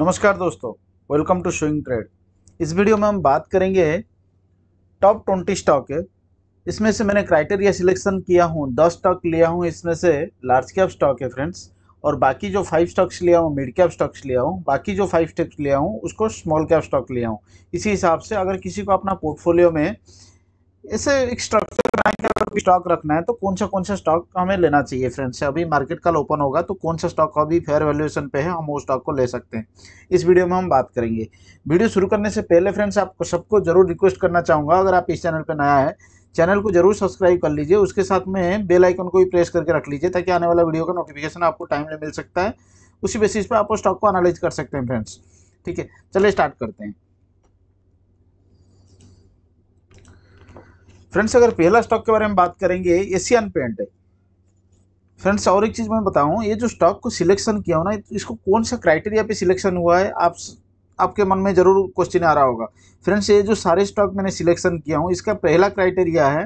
नमस्कार दोस्तों welcome to showing trade इस वीडियो में हम बात करेंगे टॉप ट्वेंटी स्टॉक है इसमें से मैंने क्राइटेरिया सिलेक्शन किया हूँ दस स्टॉक लिया हूँ इसमें से लार्ज कैप स्टॉक है फ्रेंड्स और बाकी जो फाइव स्टॉक्स लिया हूँ मिड कैप स्टॉक्स लिया हूँ बाकी जो फाइव स्टॉक्स लिया हूँ उसको स्मॉल कैप स्टॉक लिया हूँ इसी हिसाब से अगर किसी को अपना पोर्टफोलियो में ऐसे एक स्ट्रक्चर भी स्टॉक रखना है तो कौन सा कौन सा स्टॉक हमें लेना चाहिए फ्रेंड्स अभी मार्केट कल ओपन होगा तो कौन सा स्टॉक अभी फेयर वैल्यूएशन पे है हम वो स्टॉक को ले सकते हैं इस वीडियो में हम बात करेंगे वीडियो शुरू करने से पहले फ्रेंड्स आपको सबको जरूर रिक्वेस्ट करना चाहूँगा अगर आप इस चैनल पर नया है चैनल को जरूर सब्सक्राइब कर लीजिए उसके साथ में बेल आइकन को भी प्रेस करके रख लीजिए ताकि आने वाला वीडियो का नोटिफिकेशन आपको टाइमली मिल सकता है उसी बेसिस पे आप स्टॉक को एनालाइज कर सकते हैं फ्रेंड्स ठीक है चलिए स्टार्ट करते हैं फ्रेंड्स अगर पहला स्टॉक के बारे में बात करेंगे एशियन पेंट है फ्रेंड्स और एक चीज़ मैं बताऊं ये जो स्टॉक को सिलेक्शन किया हो ना इसको कौन सा क्राइटेरिया पे सिलेक्शन हुआ है आप आपके मन में ज़रूर क्वेश्चन आ रहा होगा फ्रेंड्स ये जो सारे स्टॉक मैंने सिलेक्शन किया हूँ इसका पहला क्राइटेरिया है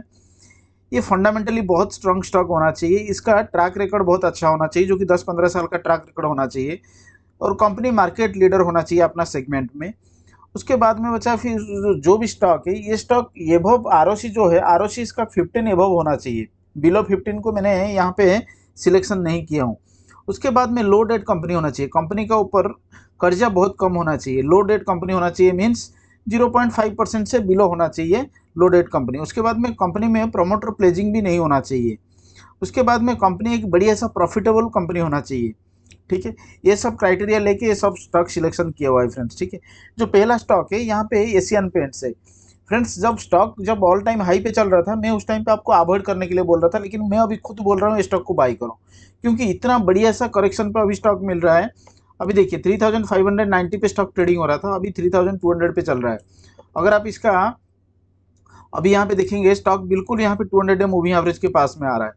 ये फंडामेंटली बहुत स्ट्रॉन्ग स्टॉक होना चाहिए इसका ट्रैक रिकॉर्ड बहुत अच्छा होना चाहिए जो कि दस पंद्रह साल का ट्रैक रिकॉर्ड होना चाहिए और कंपनी मार्केट लीडर होना चाहिए अपना सेगमेंट में उसके बाद में बचा फिर जो भी स्टॉक है ये स्टॉक एभव आर जो है आर इसका फिफ्टीन एभव होना चाहिए बिलो फिफ्टीन को मैंने यहाँ पे सिलेक्शन नहीं किया हूँ उसके बाद में लो डेट कंपनी होना चाहिए कंपनी का ऊपर कर्जा बहुत कम होना चाहिए लो डेट कंपनी होना चाहिए मीन्स 0.5 परसेंट से बिलो होना चाहिए लो डेट कंपनी उसके बाद में कंपनी में प्रोमोटर प्लेजिंग भी नहीं होना चाहिए उसके बाद में कंपनी एक बढ़िया सा प्रॉफिटेबल कंपनी होना चाहिए ठीक है ये सब क्राइटेरिया लेके ये सब स्टॉक सिलेक्शन किया हुआ है फ्रेंड्स ठीक है जो पहला स्टॉक है यहाँ पे एशियन पेंट्स है फ्रेंड्स जब स्टॉक जब ऑल टाइम हाई पे चल रहा था मैं उस टाइम पे आपको अवॉइड करने के लिए बोल रहा था लेकिन मैं अभी खुद बोल रहा हूँ स्टॉक को बाई करो क्योंकि इतना बढ़िया सा करेक्शन पर अभी स्टॉक मिल रहा है अभी देखिए नाइन्टी पे स्टॉक ट्रेडिंग हो रहा था अभी हंड्रेड पे चल रहा है अगर आप इसका अभी यहाँ पे देखेंगे स्टॉक बिल्कुल यहाँ पे 200 हंड्रेड मूविंग एवरेज के पास में आ रहा है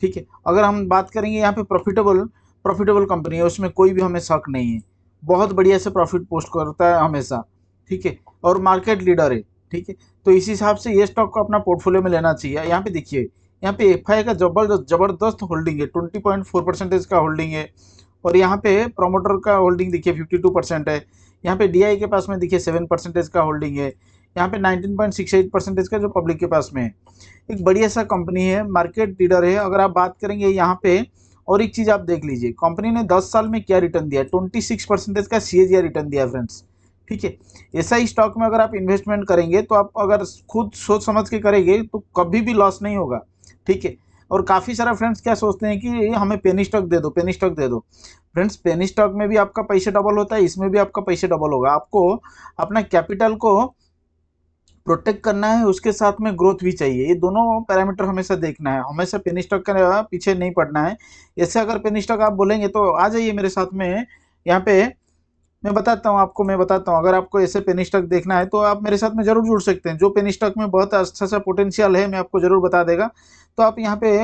ठीक है अगर हम बात करेंगे यहाँ पे प्रॉफिटेबल प्रॉफिटेबल कंपनी है उसमें कोई भी हमें शक नहीं है बहुत बढ़िया से प्रॉफिट पोस्ट करता है हमेशा ठीक है और मार्केट लीडर है ठीक है तो इसी हिसाब से ये स्टॉक को अपना पोर्टफोलियो में लेना चाहिए यहाँ पे देखिए यहाँ पे एफ का जबरदस्त जबरदस्त होल्डिंग है ट्वेंटी पॉइंट फोर परसेंटेज का होल्डिंग है और यहाँ पे प्रोमोटर का होल्डिंग देखिए फिफ्टी टू परसेंट है यहाँ पे डी के पास में देखिए सेवन परसेंटेज का होल्डिंग है यहाँ पे nineteen point six eight percentage का जो पब्लिक के पास में है एक बढ़िया सा कंपनी है मार्केट लीडर है अगर आप बात करेंगे यहाँ पे और एक चीज़ आप देख लीजिए कंपनी ने 10 साल में क्या रिटर्न दिया ट्वेंटी परसेंटेज का सी रिटर्न दिया फ्रेंड्स ठीक है ऐसा ही स्टॉक में अगर आप इन्वेस्टमेंट करेंगे तो आप अगर खुद सोच समझ के करेंगे तो कभी भी लॉस नहीं होगा ठीक है और काफ़ी सारा फ्रेंड्स क्या सोचते हैं कि हमें पेनी स्टॉक दे दो पेनी स्टॉक दे दो फ्रेंड्स पेनी स्टॉक में भी आपका पैसे डबल होता है इसमें भी आपका पैसे डबल होगा आपको अपना कैपिटल को प्रोटेक्ट करना है उसके साथ में ग्रोथ भी चाहिए ये दोनों पैरामीटर हमेशा देखना है हमेशा पेनी स्टॉक का पीछे नहीं पड़ना है ऐसे अगर पेनी स्टॉक आप बोलेंगे तो आ जाइए मेरे साथ में यहाँ पे मैं बताता हूँ आपको मैं बताता हूँ अगर आपको ऐसे पेनी स्टॉक देखना है तो आप मेरे साथ में जरूर जुड़ सकते हैं जो पेनी स्टॉक में बहुत अच्छा सा पोटेंशियल है मैं आपको जरूर बता देगा तो आप यहाँ पे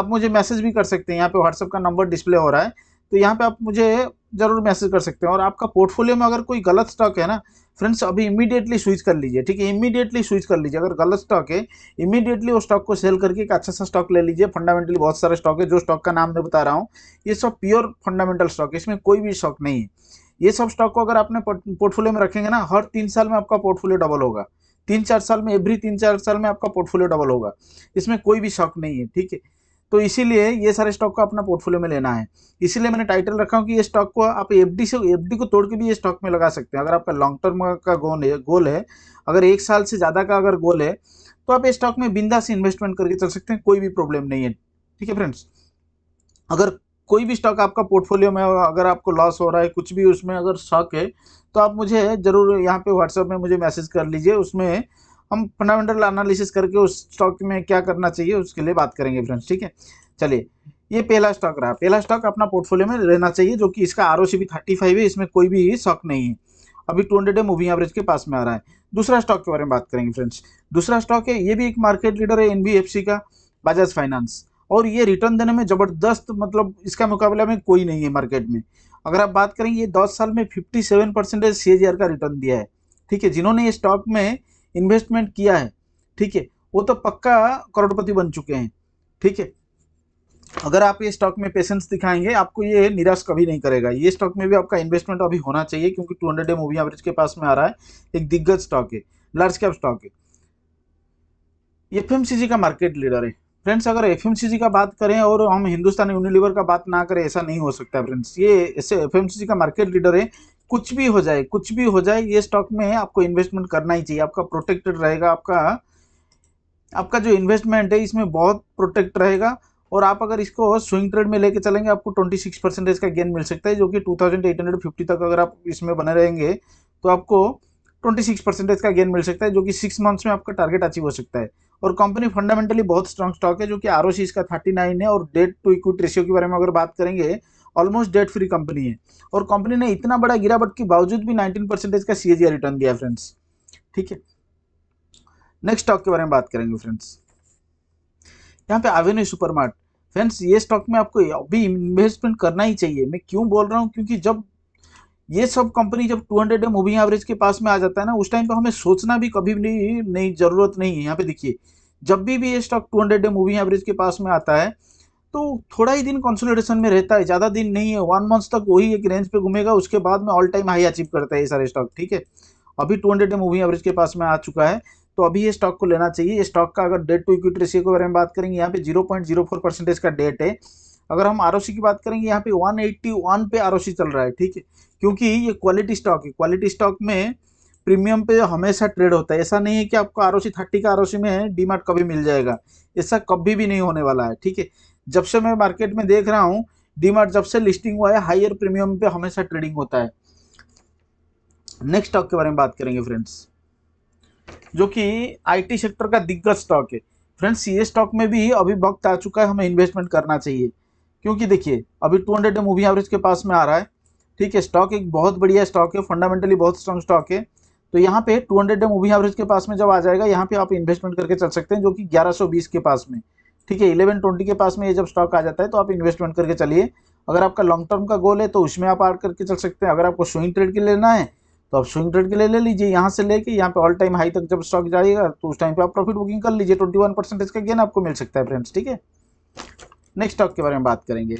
आप मुझे मैसेज भी कर सकते हैं यहाँ पे व्हाट्सअप का नंबर डिस्प्ले हो रहा है तो यहाँ पे आप मुझे ज़रूर मैसेज कर सकते हैं और आपका पोर्टफोलियो में अगर कोई गलत स्टॉक है ना फ्रेंड्स अभी इमीडिएटली स्विच कर लीजिए ठीक है इमीडिएटली स्विच कर लीजिए अगर गलत स्टॉक है इमीडिएटली वो स्टॉक को सेल करके एक अच्छा सा स्टॉक ले लीजिए फंडामेंटली बहुत सारे स्टॉक है जो स्टॉक का नाम मैं बता रहा हूँ ये सब प्योर फंडामेंटल स्टॉक है इसमें कोई भी स्टॉक नहीं है ये सब स्टॉक को अगर आपने पोर्टफोलियो में रखेंगे ना हर तीन साल में आपका पोर्टफोलियो डबल होगा तीन चार साल में एवरी तीन चार साल में आपका पोर्टफोलियो डबल होगा इसमें कोई भी शॉक नहीं है ठीक है तो इसीलिए ये सारे स्टॉक को अपना पोर्टफोलियो में लेना है इसीलिए मैंने टाइटल रखा हूँ कि ये स्टॉक को आप एफ से एफ को तोड़ के भी ये स्टॉक में लगा सकते हैं अगर आपका लॉन्ग टर्म का गोल है गोल है अगर एक साल से ज़्यादा का अगर गोल है तो आप ये स्टॉक में बिंदास इन्वेस्टमेंट करके चल सकते हैं कोई भी प्रॉब्लम नहीं है ठीक है फ्रेंड्स अगर कोई भी स्टॉक आपका पोर्टफोलियो में अगर आपको लॉस हो रहा है कुछ भी उसमें अगर शॉक है तो आप मुझे ज़रूर यहाँ पे व्हाट्सएप में मुझे मैसेज कर लीजिए उसमें हम फंडामेंटल एनालिसिस करके उस स्टॉक में क्या करना चाहिए उसके लिए बात करेंगे फ्रेंड्स ठीक है चलिए ये पहला स्टॉक रहा पहला स्टॉक अपना पोर्टफोलियो में रहना चाहिए जो कि इसका आर ओ सी भी थर्टी फाइव है इसमें कोई भी शॉक नहीं है अभी टू हंड्रेड मूविंग एवरेज के पास में आ रहा है दूसरा स्टॉक के बारे में बात करेंगे फ्रेंड्स दूसरा स्टॉक है ये भी एक मार्केट लीडर है एनबीएफसी का बजाज फाइनेंस और ये रिटर्न देने में ज़बरदस्त मतलब इसका मुकाबला में कोई नहीं है मार्केट में अगर आप बात करेंगे ये दस साल में फिफ्टी सेवन परसेंटेज सी का रिटर्न दिया है ठीक है जिन्होंने ये स्टॉक में इन्वेस्टमेंट किया है ठीक है वो तो पक्का करोड़पति बन चुके हैं ठीक है अगर आप ये स्टॉक में पेशेंस दिखाएंगे आपको ये निराश कभी नहीं करेगा ये स्टॉक में भी आपका इन्वेस्टमेंट अभी होना चाहिए क्योंकि 200 हंड्रेड डे मूवी एवरेज के पास में आ रहा है एक दिग्गज स्टॉक है लार्ज कैप स्टॉक है एफ का मार्केट लीडर है फ्रेंड्स अगर एफ का बात करें और हम हिंदुस्तान यूनिलीवर का बात ना करें ऐसा नहीं हो सकता फ्रेंड्स ये ऐसे एफ का मार्केट लीडर है कुछ भी हो जाए कुछ भी हो जाए ये स्टॉक में आपको इन्वेस्टमेंट करना ही चाहिए आपका प्रोटेक्टेड रहेगा आपका आपका जो इन्वेस्टमेंट है इसमें बहुत प्रोटेक्ट रहेगा और आप अगर इसको स्विंग ट्रेड में लेके चलेंगे आपको 26 परसेंटेज का गेन मिल सकता है जो कि 2850 तक अगर आप इसमें बने रहेंगे तो आपको 26 परसेंटेज का गेन मिल सकता है जो कि सिक्स मंथ्स में आपका टारगेट अचीव हो सकता है और कंपनी फंडामेंटली बहुत स्ट्रांग स्टॉक है जो कि आर इसका थर्टी है और डेट टू इक्विट रेशियो के बारे में अगर बात करेंगे ऑलमोस्ट डेट फ्री कंपनी है और कंपनी ने इतना बड़ा गिरावट के बावजूद भी 19 परसेंटेज का सी रिटर्न दिया फ्रेंड्स ठीक है नेक्स्ट स्टॉक के बारे में बात करेंगे फ्रेंड्स यहाँ पे आवेन्यू सुपरमार्ट फ्रेंड्स ये स्टॉक में आपको अभी इन्वेस्टमेंट करना ही चाहिए मैं क्यों बोल रहा हूँ क्योंकि जब ये सब कंपनी जब 200 हंड्रेड मूविंग एवरेज के पास में आ जाता है ना उस टाइम पे हमें सोचना भी कभी भी नहीं, नहीं जरूरत नहीं है यहाँ पे देखिए जब भी भी ये स्टॉक 200 हंड्रेड मूविंग एवरेज के पास में आता है तो थोड़ा ही दिन कंसोलिडेशन में रहता है ज़्यादा दिन नहीं है वन मंथ तक वही एक रेंज पे घूमेगा उसके बाद में ऑल टाइम हाई अचीव करता है ये सारे स्टॉक ठीक है अभी टू हंड्रेड मूविंग एवरेज के पास में आ चुका है तो अभी ये स्टॉक को लेना चाहिए ये स्टॉक का अगर डेट टू इक्विटी रेशियो के बारे में बात करेंगे यहाँ पे zero point zero four percentage का डेट है अगर हम आर की बात करेंगे यहाँ पे वन एट्टी वन पे आर चल रहा है ठीक है क्योंकि ये क्वालिटी स्टॉक है क्वालिटी स्टॉक में प्रीमियम पे हमेशा ट्रेड होता है ऐसा नहीं है कि आपको आर ओ थर्टी का आर में डीमार्ट कभी मिल जाएगा ऐसा कभी भी नहीं होने वाला है ठीक है जब से मैं मार्केट में देख रहा हूँ डीमार्ट जब से लिस्टिंग हुआ है हायर प्रीमियम पे हमेशा ट्रेडिंग होता है नेक्स्ट स्टॉक के बारे में बात करेंगे फ्रेंड्स जो कि आईटी सेक्टर का दिग्गज स्टॉक है फ्रेंड्स ये स्टॉक में भी अभी वक्त आ चुका है हमें इन्वेस्टमेंट करना चाहिए क्योंकि देखिए अभी 200 हंड्रेड मूवी एवरेज के पास में आ रहा है ठीक है स्टॉक एक बहुत बढ़िया स्टॉक है फंडामेंटली बहुत स्ट्रॉन्ग स्टॉक है तो यहाँ पे 200 हंड्रेड मूवी एवरेज के पास में जब आ जाएगा यहाँ पे आप इन्वेस्टमेंट करके चल सकते हैं जो कि 1120 के पास में ठीक है इलेवन ट्वेंटी के पास में ये जब स्टॉक आ जाता है तो आप इन्वेस्टमेंट करके चलिए अगर आपका लॉन्ग टर्म का गोल है तो उसमें आप आर करके चल सकते हैं अगर आपको स्विंग ट्रेड के लेना है तो आप स्विंग ट्रेड के लिए ले लीजिए यहाँ से लेके यहाँ पे ऑल टाइम हाई तक जब स्टॉक जाएगा तो उस टाइम पे आप प्रॉफिट बुकिंग कर लीजिए ट्वेंटी वन परसेंटेज का गेन आपको मिल सकता है फ्रेंड्स ठीक है नेक्स्ट स्टॉक के बारे में बात करेंगे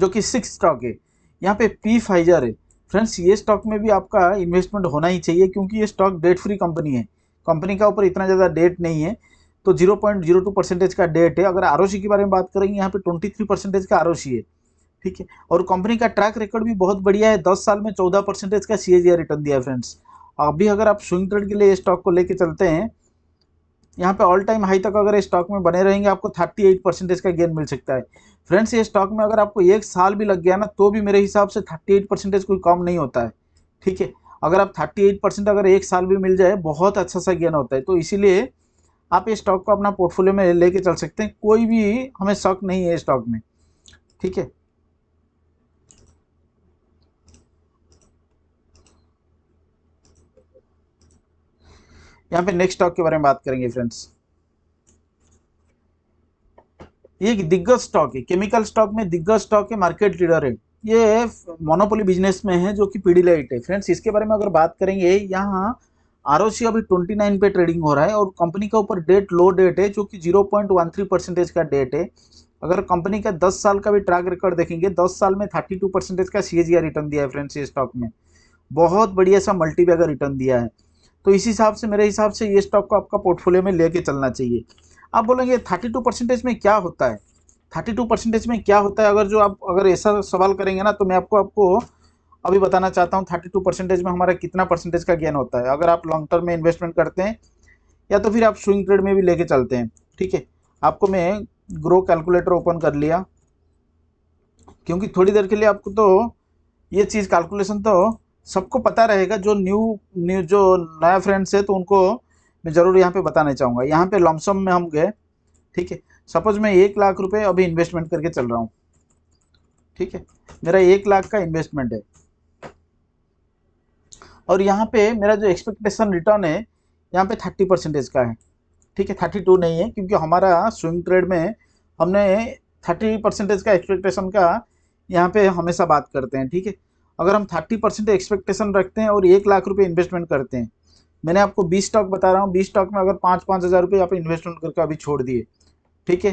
जो कि सिक्स स्टॉक है यहाँ पे पी फाइजर है फ्रेंड्स ये स्टॉक में भी आपका इन्वेस्टमेंट होना ही चाहिए क्योंकि ये स्टॉक डेट फ्री कंपनी है कंपनी का ऊपर इतना ज़्यादा डेट नहीं है तो 0.02 परसेंटेज का डेट है अगर आर के बारे में बात करेंगे यहाँ पे 23 परसेंटेज का आर है ठीक है और कंपनी का ट्रैक रिकॉर्ड भी बहुत बढ़िया है दस साल में चौदह परसेंटेज का सी रिटर्न दिया है फ्रेंड्स अभी अगर आप स्विंग ट्रेड के लिए स्टॉक को लेकर चलते हैं यहाँ पे ऑल टाइम हाई तक अगर स्टॉक में बने रहेंगे आपको 38 परसेंटेज का गेन मिल सकता है फ्रेंड्स ये स्टॉक में अगर आपको एक साल भी लग गया ना तो भी मेरे हिसाब से 38 परसेंटेज कोई कम नहीं होता है ठीक है अगर आप 38 परसेंट अगर एक साल भी मिल जाए बहुत अच्छा सा गेन होता है तो इसीलिए आप इस स्टॉक को अपना पोर्टफोलियो में लेके चल सकते हैं कोई भी हमें शक नहीं है स्टॉक में ठीक है यहाँ पे नेक्स्ट स्टॉक के बारे में बात करेंगे फ्रेंड्स ये एक दिग्गज स्टॉक है केमिकल स्टॉक में दिग्गज स्टॉक है मार्केट लीडर है ये मोनोपोली बिजनेस में है जो कि लाइट है फ्रेंड्स इसके बारे में अगर बात करेंगे यहाँ आर अभी 29 पे ट्रेडिंग हो रहा है और कंपनी का ऊपर डेट लो डेट है जो कि 0.13 परसेंटेज का डेट है अगर कंपनी का 10 साल का भी ट्रैक रिकॉर्ड देखेंगे 10 साल में 32 परसेंटेज का सी रिटर्न दिया है फ्रेंड्स ये स्टॉक में बहुत बढ़िया सा मल्टी रिटर्न दिया है तो इस हिसाब से मेरे हिसाब से ये स्टॉक को आपका पोर्टफोलियो में लेके चलना चाहिए आप बोलेंगे थर्टी टू परसेंटेज में क्या होता है थर्टी टू परसेंटेज में क्या होता है अगर जो आप अगर ऐसा सवाल करेंगे ना तो मैं आपको आपको अभी बताना चाहता हूँ थर्टी टू परसेंटेज में हमारा कितना परसेंटेज का गेन होता है अगर आप लॉन्ग टर्म में इन्वेस्टमेंट करते हैं या तो फिर आप स्विंग ट्रेड में भी लेके चलते हैं ठीक है आपको मैं ग्रो कैलकुलेटर ओपन कर लिया क्योंकि थोड़ी देर के लिए आपको तो ये चीज़ कैलकुलेशन तो सबको पता रहेगा जो न्यू न्यू जो नया फ्रेंड्स है तो उनको मैं ज़रूर यहाँ पे बताना चाहूँगा यहाँ पे लमसम में हम गए ठीक है सपोज मैं एक लाख रुपए अभी इन्वेस्टमेंट करके चल रहा हूँ ठीक है मेरा एक लाख का इन्वेस्टमेंट है और यहाँ पे मेरा जो एक्सपेक्टेशन रिटर्न है यहाँ पे थर्टी परसेंटेज का है ठीक है थर्टी टू नहीं है क्योंकि हमारा स्विंग ट्रेड में हमने थर्टी परसेंटेज का एक्सपेक्टेशन का यहाँ पे हमेशा बात करते हैं ठीक है अगर हम थर्टी परसेंट एक्सपेक्टेशन रखते हैं और एक लाख रुपये इन्वेस्टमेंट करते हैं मैंने आपको बीस स्टॉक बता रहा हूँ बीस स्टॉक में अगर पाँच पाँच हज़ार रुपये आप इन्वेस्टमेंट करके अभी छोड़ दिए ठीक है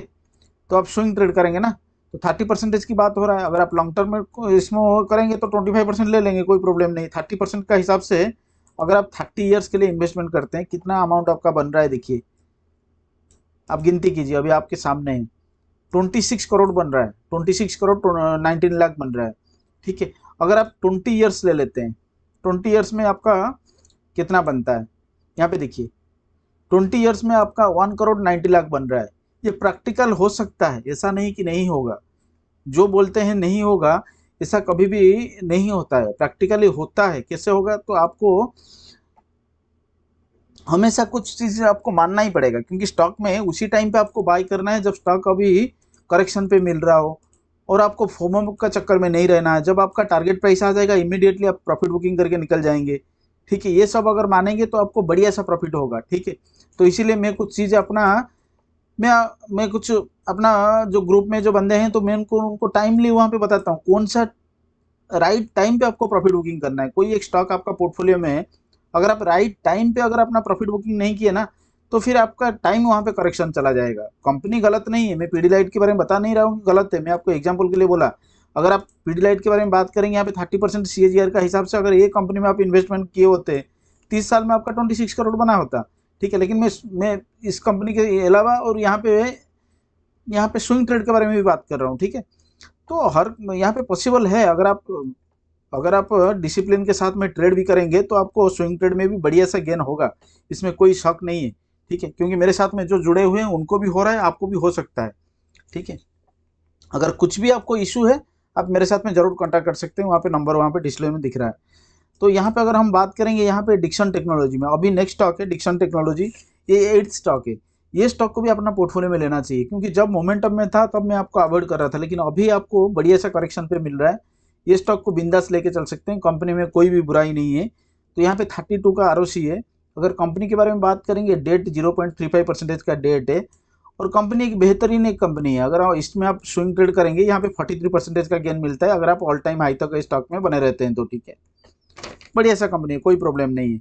तो आप स्विंग ट्रेड करेंगे ना तो थर्टी परसेंटेज की बात हो रहा है अगर आप लॉन्ग टर्म में इसमें करेंगे तो ट्वेंटी फाइव परसेंट ले लेंगे कोई प्रॉब्लम नहीं थर्टी परसेंट का हिसाब से अगर आप थर्टी ईयर्स के लिए इन्वेस्टमेंट करते हैं कितना अमाउंट आपका बन रहा है देखिए आप गिनती कीजिए अभी आपके सामने है ट्वेंटी सिक्स करोड़ बन रहा है twenty six crore nineteen lakh बन रहा है ठीक है अगर आप ट्वेंटी ईयर्स ले लेते हैं ट्वेंटी ईयर्स में आपका कितना बनता है यहाँ पे देखिए ट्वेंटी ईयर्स में आपका वन करोड़ नाइन्टी लाख बन रहा है ये प्रैक्टिकल हो सकता है ऐसा नहीं कि नहीं होगा जो बोलते हैं नहीं होगा ऐसा कभी भी नहीं होता है प्रैक्टिकली होता है कैसे होगा तो आपको हमेशा कुछ चीज़ आपको मानना ही पड़ेगा क्योंकि स्टॉक में उसी टाइम पे आपको बाय करना है जब स्टॉक अभी करेक्शन पे मिल रहा हो और आपको फोमो का चक्कर में नहीं रहना है जब आपका टारगेट प्राइस आ जाएगा इमिडिएटली आप प्रॉफिट बुकिंग करके निकल जाएंगे ठीक है ये सब अगर मानेंगे तो आपको बढ़िया सा प्रॉफिट होगा ठीक है तो इसीलिए मैं कुछ चीज़ अपना मैं मैं कुछ अपना जो ग्रुप में जो बंदे हैं तो मैं उनको उनको टाइमली वहाँ पे बताता हूँ कौन सा राइट टाइम पे आपको प्रॉफिट बुकिंग करना है कोई एक स्टॉक आपका पोर्टफोलियो में है अगर आप राइट टाइम पे अगर अपना प्रॉफिट बुकिंग नहीं किया ना तो फिर आपका टाइम वहाँ पे करेक्शन चला जाएगा कंपनी गलत नहीं है मैं पीडी लाइट के बारे में बता नहीं रहा हूँ गलत है मैं आपको एग्जाम्पल के लिए बोला अगर आप पीडी लाइट के बारे में बात करेंगे यहाँ पे थर्टी परसेंट सी का हिसाब से अगर ये कंपनी में आप इन्वेस्टमेंट किए होते तीस साल में आपका ट्वेंटी सिक्स करोड़ बना होता ठीक है लेकिन मैं मैं इस कंपनी के अलावा और यहाँ पे यहाँ पे स्विंग ट्रेड के बारे में भी बात कर रहा हूँ ठीक है तो हर यहाँ पे पॉसिबल है अगर आप अगर आप डिसिप्लिन के साथ में ट्रेड भी करेंगे तो आपको स्विंग ट्रेड में भी बढ़िया सा गेन होगा इसमें कोई शक नहीं है ठीक है क्योंकि मेरे साथ में जो जुड़े हुए हैं उनको भी हो रहा है आपको भी हो सकता है ठीक है अगर कुछ भी आपको इश्यू है आप मेरे साथ में ज़रूर कॉन्टैक्ट कर सकते हैं वहाँ पे नंबर वहाँ पे डिस्प्ले में दिख रहा है तो यहाँ पे अगर हम बात करेंगे यहाँ पे डिक्शन टेक्नोलॉजी में अभी नेक्स्ट स्टॉक है डिक्शन टेक्नोलॉजी ये एट्थ स्टॉक है ये स्टॉक को भी अपना पोर्टफोलियो में लेना चाहिए क्योंकि जब मोमेंटम में था तब मैं आपको अवॉइड कर रहा था लेकिन अभी आपको बढ़िया सा करेक्शन पे मिल रहा है ये स्टॉक को बिंदास लेके चल सकते हैं कंपनी में कोई भी बुराई नहीं है तो यहाँ पे 32 का आर है अगर कंपनी के बारे में बात करेंगे डेट जीरो परसेंटेज का डेट है और कंपनी एक बेहतरीन एक कंपनी है अगर आप इसमें आप स्विंग ट्रेड करेंगे यहाँ पे फोर्टी परसेंटेज का गेन मिलता है अगर आप ऑल टाइम हाई तक स्टॉक में बने रहते हैं तो ठीक है बढ़िया सा कंपनी है कोई प्रॉब्लम नहीं है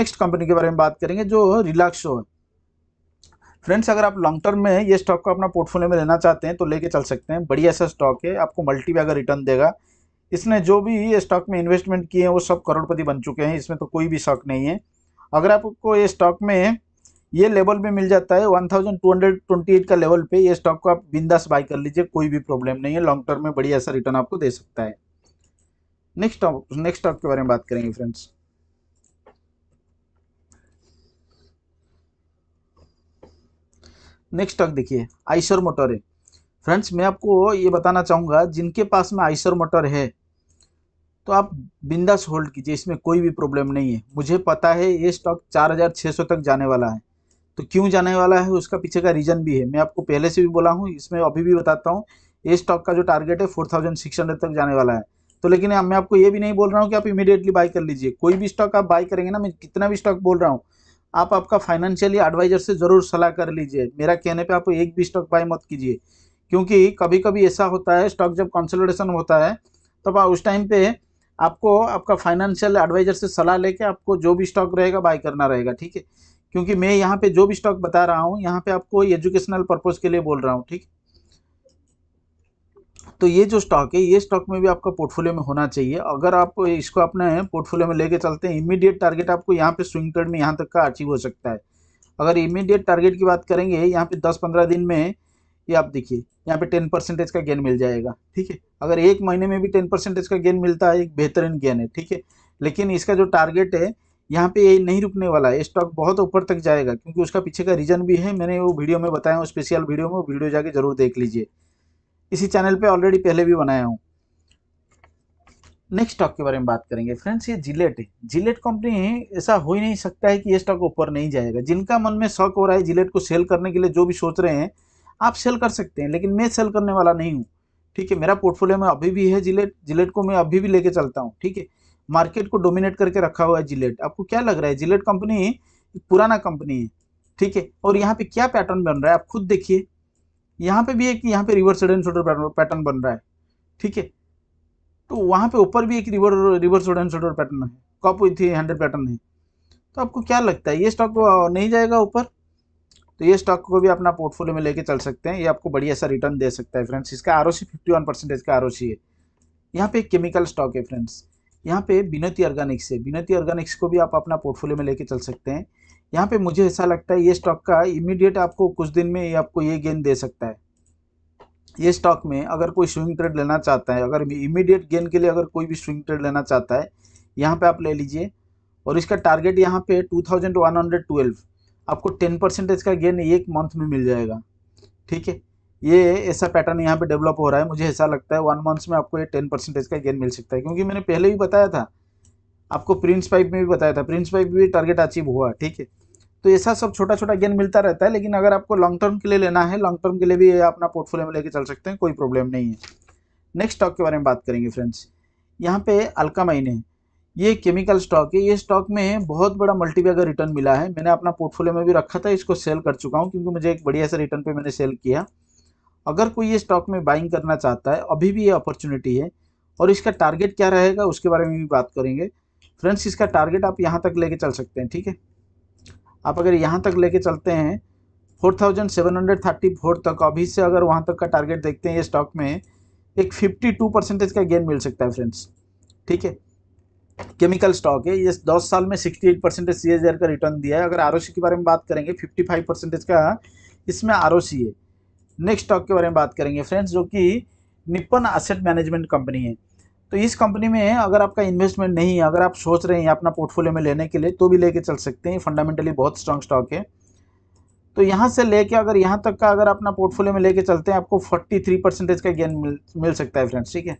नेक्स्ट कंपनी के बारे में बात करेंगे जो रिलैक्सो है फ्रेंड्स अगर आप लॉन्ग टर्म में ये स्टॉक को अपना पोर्टफोलियो में लेना चाहते हैं तो लेके चल सकते हैं बढ़िया सा स्टॉक है आपको मल्टी भी अगर रिटर्न देगा इसने जो भी ये स्टॉक में इन्वेस्टमेंट किए हैं वो सब करोड़पति बन चुके हैं इसमें तो कोई भी शौक नहीं है अगर आपको ये स्टॉक में ये लेवल पर मिल जाता है वन का लेवल पर ये स्टॉक को आप बिंदास बाई कर लीजिए कोई भी प्रॉब्लम नहीं है लॉन्ग टर्म में बढ़िया ऐसा रिटर्न आपको दे सकता है नेक्स्ट नेक्स्ट स्टॉक के बारे में बात करेंगे फ्रेंड्स नेक्स्ट स्टॉक देखिए आइसर मोटर है फ्रेंड्स मैं आपको ये बताना चाहूँगा जिनके पास में आइसर मोटर है तो आप बिंदास होल्ड कीजिए इसमें कोई भी प्रॉब्लम नहीं है मुझे पता है ये स्टॉक 4600 तक जाने वाला है तो क्यों जाने वाला है उसका पीछे का रीज़न भी है मैं आपको पहले से भी बोला हूँ इसमें अभी भी बताता हूँ ये स्टॉक का जो टारगेट है हंड्रेड तक जाने वाला है तो लेकिन मैं आपको ये भी नहीं बोल रहा हूँ कि आप इमीडिएटली बाई कर लीजिए कोई भी स्टॉक आप बाई करेंगे ना मैं कितना भी स्टॉक बोल रहा हूँ आप आपका फाइनेंशियली एडवाइजर से ज़रूर सलाह कर लीजिए मेरा कहने पे आप एक भी स्टॉक बाय मत कीजिए क्योंकि कभी कभी ऐसा होता है स्टॉक जब कंसोलिडेशन होता है तब तो उस टाइम पे आपको आपका फाइनेंशियल एडवाइजर से सलाह लेके आपको जो भी स्टॉक रहेगा बाय करना रहेगा ठीक है क्योंकि मैं यहाँ पे जो भी स्टॉक बता रहा हूँ यहाँ पे आपको एजुकेशनल पर्पज़ के लिए बोल रहा हूँ ठीक है तो ये जो स्टॉक है ये स्टॉक में भी आपका पोर्टफोलियो में होना चाहिए अगर आप इसको अपने पोर्टफोलियो में लेके चलते हैं इमीडिएट टारगेट आपको यहाँ पे स्विंग ट्रेड में यहाँ तक का अचीव हो सकता है अगर इमीडिएट टारगेट की बात करेंगे यहाँ पे दस पंद्रह दिन में ये आप देखिए यहाँ पे टेन परसेंटेज का गेन मिल जाएगा ठीक है अगर एक महीने में भी टेन परसेंटेज का गेन मिलता है एक बेहतरीन गेन है ठीक है लेकिन इसका जो टारगेट है यहाँ पे ये नहीं रुकने वाला है स्टॉक बहुत ऊपर तक जाएगा क्योंकि उसका पीछे का रीज़न भी है मैंने वो वीडियो में बताया हूँ स्पेशल वीडियो में वीडियो जाके जरूर देख लीजिए इसी चैनल पे ऑलरेडी पहले भी बनाया हूँ नेक्स्ट स्टॉक के बारे में बात करेंगे फ्रेंड्स ये जिलेट है जिलेट कंपनी ऐसा हो ही नहीं सकता है कि ये स्टॉक ऊपर नहीं जाएगा जिनका मन में शौक हो रहा है जिलेट को सेल करने के लिए जो भी सोच रहे हैं आप सेल कर सकते हैं लेकिन मैं सेल करने वाला नहीं हूँ ठीक है मेरा पोर्टफोलियो में अभी भी है जिलेट जिलेट को मैं अभी भी लेके चलता हूँ ठीक है मार्केट को डोमिनेट करके रखा हुआ है जिलेट आपको क्या लग रहा है जिलेट कंपनी पुराना कंपनी है ठीक है और यहाँ पे क्या पैटर्न बन रहा है आप खुद देखिए यहाँ पे भी एक यहाँ पे रिवर्स एंड शोल्डर पैटर्न बन रहा है ठीक है तो वहाँ पे ऊपर भी एक river reverse and shoulder pattern है कॉप थी हंड्रेड पैटर्न है तो आपको क्या लगता है ये स्टॉक नहीं जाएगा ऊपर तो ये स्टॉक को भी अपना पोर्टफोलियो में लेके चल सकते हैं ये आपको बढ़िया सा रिटर्न दे सकता है फ्रेंड्स इसका R O C fifty one percentage का आर ओ सी है यहाँ पे एक केमिकल स्टॉक है फ्रेंड्स यहाँ पे बिनती ऑर्गेनिक्स है बिनती ऑर्गेनिक्स को भी आप अपना पोर्टफोलियो में लेके चल सकते हैं यहाँ पे मुझे ऐसा लगता है ये स्टॉक का इमीडिएट आपको कुछ दिन में ये आपको ये गेन दे सकता है ये स्टॉक में अगर कोई स्विंग ट्रेड लेना चाहता है अगर इमीडिएट गेन के लिए अगर कोई भी स्विंग ट्रेड लेना चाहता है यहाँ पे आप ले लीजिए और इसका टारगेट यहाँ पे ट्वेल्व आपको टेन परसेंटेज का गेन एक मंथ में मिल जाएगा ठीक है ये ऐसा पैटर्न यहाँ पर डेवलप हो रहा है मुझे ऐसा लगता है वन मंथ्स में आपको ये टेन परसेंटेज का गेन मिल सकता है क्योंकि मैंने पहले भी बताया था आपको प्रिंस पाइप में भी बताया था प्रिंस पाइप भी टारगेट अचीव हुआ ठीक है तो ऐसा सब छोटा छोटा गेन मिलता रहता है लेकिन अगर आपको लॉन्ग टर्म के लिए लेना है लॉन्ग टर्म के लिए भी अपना पोर्टफोलियो में लेके चल सकते हैं कोई प्रॉब्लम नहीं है नेक्स्ट स्टॉक के बारे में बात करेंगे फ्रेंड्स यहाँ पे अल्कामाइन है ये केमिकल स्टॉक है ये स्टॉक में बहुत बड़ा मल्टीपैक का रिटर्न मिला है मैंने अपना पोर्टफोलियो में भी रखा था इसको सेल कर चुका हूँ क्योंकि मुझे एक बढ़िया सा रिटर्न पर मैंने सेल किया अगर कोई ये स्टॉक में बाइंग करना चाहता है अभी भी ये अपॉर्चुनिटी है और इसका टारगेट क्या रहेगा उसके बारे में भी बात करेंगे फ्रेंड्स इसका टारगेट आप यहाँ तक लेके चल सकते हैं ठीक है आप अगर यहाँ तक लेके चलते हैं four thousand seven hundred thirty four तक अभी से अगर वहाँ तक का टारगेट देखते हैं ये स्टॉक में एक फिफ्टी टू परसेंटेज का गेन मिल सकता है फ्रेंड्स ठीक है केमिकल स्टॉक है ये दस साल में sixty eight percentage C S का रिटर्न दिया है अगर आर के बारे में बात करेंगे फाइव परसेंटेज का इसमें आर है नेक्स्ट स्टॉक के बारे में बात करेंगे फ्रेंड्स जो कि निपन असेट मैनेजमेंट कंपनी है तो इस कंपनी में अगर आपका इन्वेस्टमेंट नहीं है अगर आप सोच रहे हैं अपना पोर्टफोलियो में लेने के लिए तो भी लेके चल सकते हैं फंडामेंटली बहुत स्ट्रांग स्टॉक है तो यहाँ से लेके अगर यहाँ तक का अगर अपना पोर्टफोलियो में लेके चलते हैं आपको फोर्टी थ्री परसेंटेज का गेन मिल मिल सकता है फ्रेंड्स ठीक है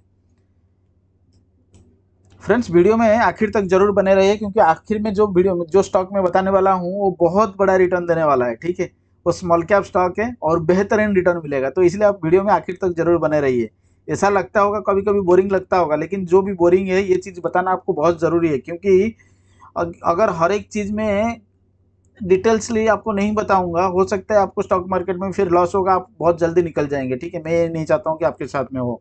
फ्रेंड्स वीडियो में आखिर तक जरूर बने रहिए क्योंकि आखिर में जो वीडियो में जो स्टॉक में बताने वाला हूँ वो बहुत बड़ा रिटर्न देने वाला है ठीक है वो स्मॉल कैप स्टॉक है और बेहतरीन रिटर्न मिलेगा तो इसलिए आप वीडियो में आखिर तक जरूर बने रहिए ऐसा लगता होगा कभी कभी बोरिंग लगता होगा लेकिन जो भी बोरिंग है ये चीज़ बताना आपको बहुत ज़रूरी है क्योंकि अगर हर एक चीज़ में डिटेल्सली आपको नहीं बताऊंगा हो सकता है आपको स्टॉक मार्केट में फिर लॉस होगा आप बहुत जल्दी निकल जाएंगे ठीक है मैं ये नहीं चाहता हूँ कि आपके साथ में हो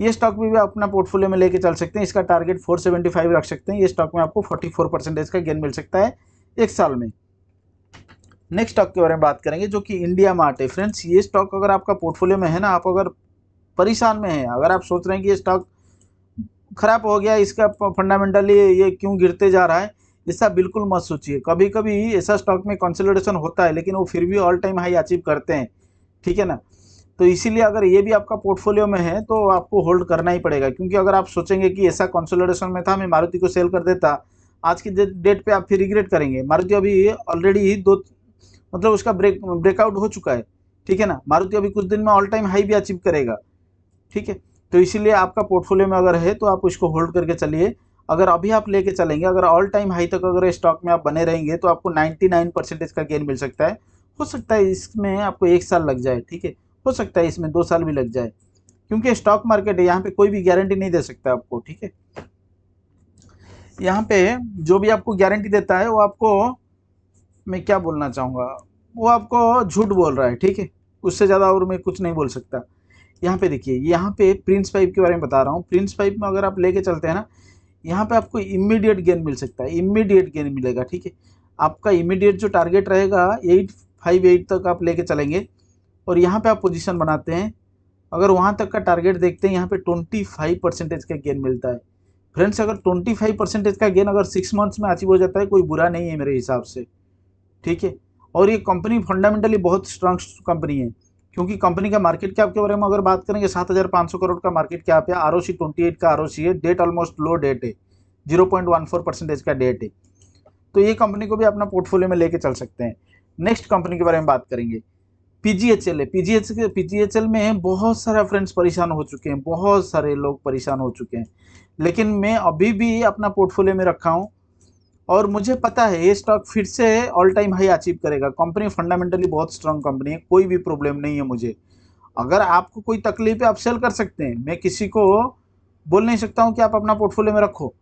ये स्टॉक भी, भी आप अपना पोर्टफोलियो में लेके चल सकते हैं इसका टारगेट 475 रख सकते हैं ये स्टॉक में आपको 44 परसेंटेज का गेन मिल सकता है एक साल में नेक्स्ट स्टॉक के बारे में बात करेंगे जो कि इंडिया मार्ट है फ्रेंड्स ये स्टॉक अगर आपका पोर्टफोलियो में है ना आप अगर परेशान में है अगर आप सोच रहे हैं कि ये स्टॉक खराब हो गया इसका फंडामेंटली ये क्यों गिरते जा रहा है ऐसा बिल्कुल मत सोचिए कभी कभी ऐसा स्टॉक में कंसल्टेशन होता है लेकिन वो फिर भी ऑल टाइम हाई अचीव करते हैं ठीक है ना तो इसीलिए अगर ये भी आपका पोर्टफोलियो में है तो आपको होल्ड करना ही पड़ेगा क्योंकि अगर आप सोचेंगे कि ऐसा कंसोलिडेशन में था मैं मारुति को सेल कर देता आज की डेट पे आप फिर रिग्रेट करेंगे मारुति अभी ऑलरेडी ही दो मतलब उसका ब्रेक ब्रेकआउट हो चुका है ठीक है ना मारुति अभी कुछ दिन में ऑल टाइम हाई भी अचीव करेगा ठीक है तो इसीलिए आपका पोर्टफोलियो में अगर है तो आप उसको होल्ड करके चलिए अगर अभी आप लेके चलेंगे अगर ऑल टाइम हाई तक अगर स्टॉक में आप बने रहेंगे तो आपको 99 परसेंटेज का गेन मिल सकता है हो सकता है इसमें आपको एक साल लग जाए ठीक है हो सकता है इसमें दो साल भी लग जाए क्योंकि स्टॉक मार्केट है यहाँ पे कोई भी गारंटी नहीं दे सकता आपको ठीक है यहाँ पे जो भी आपको गारंटी देता है वो आपको मैं क्या बोलना चाहूँगा वो आपको झूठ बोल रहा है ठीक है उससे ज़्यादा और मैं कुछ नहीं बोल सकता यहाँ पे देखिए यहाँ पे प्रिंस पाइप के बारे में बता रहा हूँ प्रिंस पाइप में अगर आप लेके चलते हैं ना यहाँ पे आपको इमीडिएट गेन मिल सकता है इमीडिएट गेन मिलेगा ठीक है आपका इमीडिएट जो टारगेट रहेगा एट फाइव एट तक आप लेके चलेंगे और यहाँ पे आप पोजीशन बनाते हैं अगर वहाँ तक का टारगेट देखते हैं यहाँ पर ट्वेंटी फाइव परसेंटेज का गेन मिलता है फ्रेंड्स अगर ट्वेंटी फाइव परसेंटेज का गेन अगर सिक्स मंथ्स में अचीव हो जाता है कोई बुरा नहीं है मेरे हिसाब से ठीक है और ये कंपनी फंडामेंटली बहुत स्ट्रांग कंपनी है क्योंकि कंपनी का मार्केट कैप के बारे में अगर बात करेंगे सात हज़ार पाँच सौ करोड़ का मार्केट कैप है R O C twenty eight का आर ओ सी है डेट ऑलमोस्ट लो डेट है zero point one four percentage का डेट है तो ये कंपनी को भी अपना पोर्टफोलियो में लेके चल सकते हैं नेक्स्ट कंपनी के बारे में बात करेंगे पीजीएचएल है पीजीएच पीजीएचएल में बहुत सारे फ्रेंड्स परेशान हो चुके हैं बहुत सारे लोग परेशान हो चुके हैं लेकिन मैं अभी भी अपना पोर्टफोलियो में रखा हूँ और मुझे पता है ये स्टॉक फिर से ऑल टाइम हाई अचीव करेगा कंपनी फंडामेंटली बहुत स्ट्रांग कंपनी है कोई भी प्रॉब्लम नहीं है मुझे अगर आपको कोई तकलीफ है आप सेल कर सकते हैं मैं किसी को बोल नहीं सकता हूँ कि आप अपना पोर्टफोलियो में रखो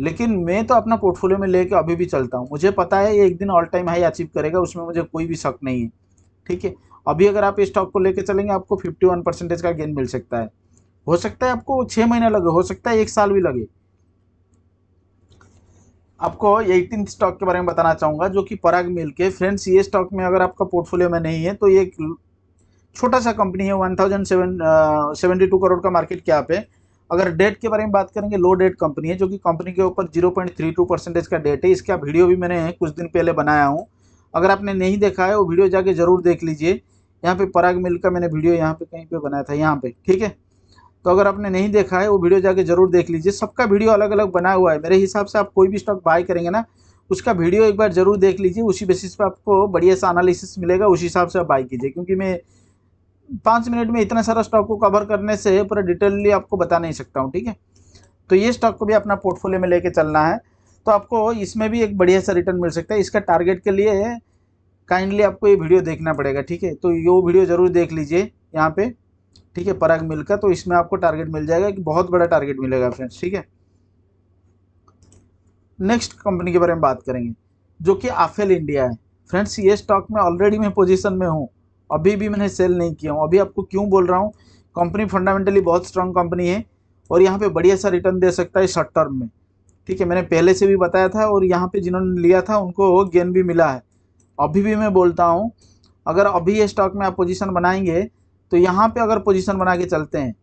लेकिन मैं तो अपना पोर्टफोलियो में लेके अभी भी चलता हूँ मुझे पता है ये एक दिन ऑल टाइम हाई अचीव करेगा उसमें मुझे कोई भी शक नहीं है ठीक है अभी अगर आप इस स्टॉक को लेके चलेंगे आपको 51 परसेंटेज का गेन मिल सकता है हो सकता है आपको छः महीना लगे हो सकता है एक साल भी लगे आपको एटीन स्टॉक के बारे में बताना चाहूँगा जो कि पराग मिल के फ्रेंड्स ये स्टॉक में अगर आपका पोर्टफोलियो में नहीं है तो ये एक छोटा सा कंपनी है one thousand seventy two crore का मार्केट क्या पे अगर डेट के बारे में बात करेंगे लो डेट कंपनी है जो कि कंपनी के ऊपर zero point three two percentage का डेट है इसका वीडियो भी मैंने कुछ दिन पहले बनाया हूँ अगर आपने नहीं देखा है वो वीडियो जाके ज़रूर देख लीजिए यहाँ पे पराग मिल का मैंने वीडियो यहाँ पे कहीं पे बनाया था यहाँ पे ठीक है तो अगर आपने नहीं देखा है वो वीडियो जाके ज़रूर देख लीजिए सबका वीडियो अलग अलग बना हुआ है मेरे हिसाब से आप कोई भी स्टॉक बाय करेंगे ना उसका वीडियो एक बार ज़रूर देख लीजिए उसी बेसिस पर आपको बढ़िया सा एनालिसिस मिलेगा उसी हिसाब से आप बाई कीजिए क्योंकि मैं पाँच मिनट में इतना सारा स्टॉक को कवर करने से पूरा डिटेलली आपको बता नहीं सकता हूँ ठीक है तो ये स्टॉक को भी अपना पोर्टफोलियो में लेके चलना है तो आपको इसमें भी एक बढ़िया सा रिटर्न मिल सकता है इसका टारगेट के लिए काइंडली आपको ये वीडियो देखना पड़ेगा ठीक है तो ये वीडियो ज़रूर देख लीजिए यहाँ पर ठीक है पराग मिल का तो इसमें आपको टारगेट मिल जाएगा कि बहुत बड़ा टारगेट मिलेगा फ्रेंड्स ठीक है नेक्स्ट कंपनी के बारे में बात करेंगे जो कि आफेल इंडिया है फ्रेंड्स ये स्टॉक में ऑलरेडी मैं पोजीशन में हूँ अभी भी मैंने सेल नहीं किया हूँ अभी आपको क्यों बोल रहा हूँ कंपनी फंडामेंटली बहुत स्ट्रांग कंपनी है और यहाँ पे बढ़िया सा रिटर्न दे सकता है शॉर्ट टर्म में ठीक है मैंने पहले से भी बताया था और यहाँ पे जिन्होंने लिया था उनको गेन भी मिला है अभी भी मैं बोलता हूँ अगर अभी ये स्टॉक में आप पोजीशन बनाएंगे तो यहाँ पे अगर पोजीशन बना के चलते हैं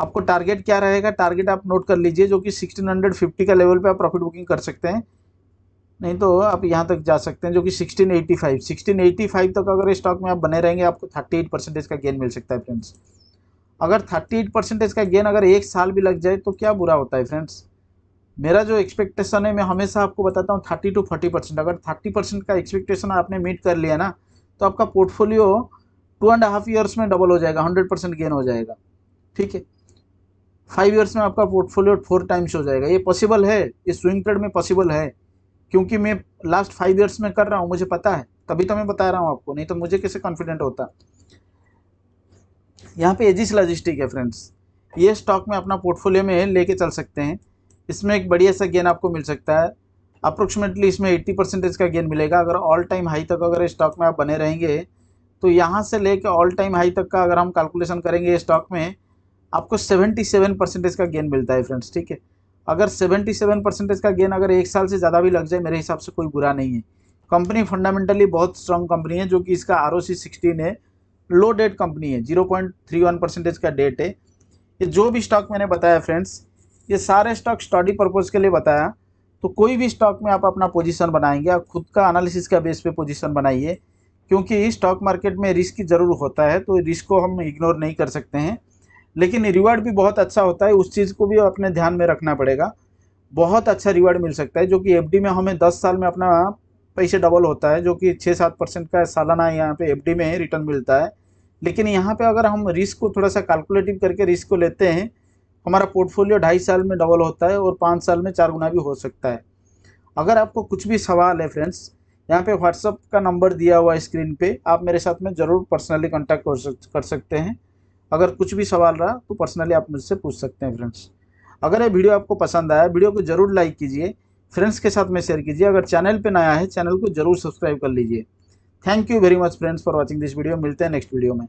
आपको टारगेट क्या रहेगा टारगेट आप नोट कर लीजिए जो कि 1650 का लेवल पे आप प्रॉफिट बुकिंग कर सकते हैं नहीं तो आप यहाँ तक जा सकते हैं जो कि 1685 1685 तक अगर स्टॉक में आप बने रहेंगे आपको 38 परसेंटेज का गेन मिल सकता है फ्रेंड्स अगर 38 परसेंटेज का गेन अगर एक साल भी लग जाए तो क्या बुरा होता है फ्रेंड्स मेरा जो एक्सपेक्टेशन है मैं हमेशा आपको बताता हूँ थर्टी टू फोर्टी परसेंट अगर थर्टी परसेंट का एक्सपेक्टेशन आपने मीट कर लिया ना तो आपका portfolio two and half years में डबल हो जाएगा हंड्रेड परसेंट गेन हो जाएगा ठीक है फाइव ईयर्स में आपका पोर्टफोलियो फोर टाइम्स हो जाएगा ये पॉसिबल है ये स्विंग ट्रेड में पॉसिबल है क्योंकि मैं लास्ट फाइव ईयर्स में कर रहा हूँ मुझे पता है तभी तो मैं बता रहा हूँ आपको नहीं तो मुझे कैसे कॉन्फिडेंट होता यहाँ पे एजिस लॉजिस्टिक है फ्रेंड्स ये स्टॉक में अपना पोर्टफोलियो में लेके चल सकते हैं इसमें एक बढ़िया सा गेन आपको मिल सकता है अप्रोक्सीमेटली इसमें 80 परसेंटेज का गेन मिलेगा अगर ऑल टाइम हाई तक अगर स्टॉक में आप बने रहेंगे तो यहाँ से लेकर ऑल टाइम हाई तक का अगर हम कैलकुलेशन करेंगे स्टॉक में आपको 77 परसेंटेज का गेन मिलता है फ्रेंड्स ठीक है अगर 77 परसेंटेज का गेन अगर एक साल से ज़्यादा भी लग जाए मेरे हिसाब से कोई बुरा नहीं है कंपनी फंडामेंटली बहुत स्ट्रॉन्ग कंपनी है जो कि इसका आर ओ है लो डेट कंपनी है वन परसेंटेज का डेट है ये जो भी स्टॉक मैंने बताया फ्रेंड्स ये सारे स्टॉक स्टडी पर्पज़ के लिए बताया तो कोई भी स्टॉक में आप अपना पोजीशन बनाएंगे आप खुद का एनालिसिस का बेस पे पोजीशन बनाइए क्योंकि स्टॉक मार्केट में रिस्क ज़रूर होता है तो रिस्क को हम इग्नोर नहीं कर सकते हैं लेकिन रिवार्ड भी बहुत अच्छा होता है उस चीज़ को भी अपने ध्यान में रखना पड़ेगा बहुत अच्छा रिवार्ड मिल सकता है जो कि एफ में हमें दस साल में अपना पैसे डबल होता है जो कि छः सात परसेंट का सालाना यहाँ पे एफ में रिटर्न मिलता है लेकिन यहाँ पे अगर हम रिस्क को थोड़ा सा कैलकुलेटिव करके रिस्क को लेते हैं हमारा पोर्टफोलियो ढाई साल में डबल होता है और पाँच साल में चार गुना भी हो सकता है अगर आपको कुछ भी सवाल है फ्रेंड्स यहाँ पे व्हाट्सअप का नंबर दिया हुआ है स्क्रीन पे आप मेरे साथ में ज़रूर पर्सनली कॉन्टैक्ट कर, सकते हैं अगर कुछ भी सवाल रहा तो पर्सनली आप मुझसे पूछ सकते हैं फ्रेंड्स अगर ये वीडियो आपको पसंद आया वीडियो को ज़रूर लाइक कीजिए फ्रेंड्स के साथ में शेयर कीजिए अगर चैनल पर नया है चैनल को जरूर सब्सक्राइब कर लीजिए thank you very much friends for watching this video मिलते हैं नेक्स्ट वीडियो में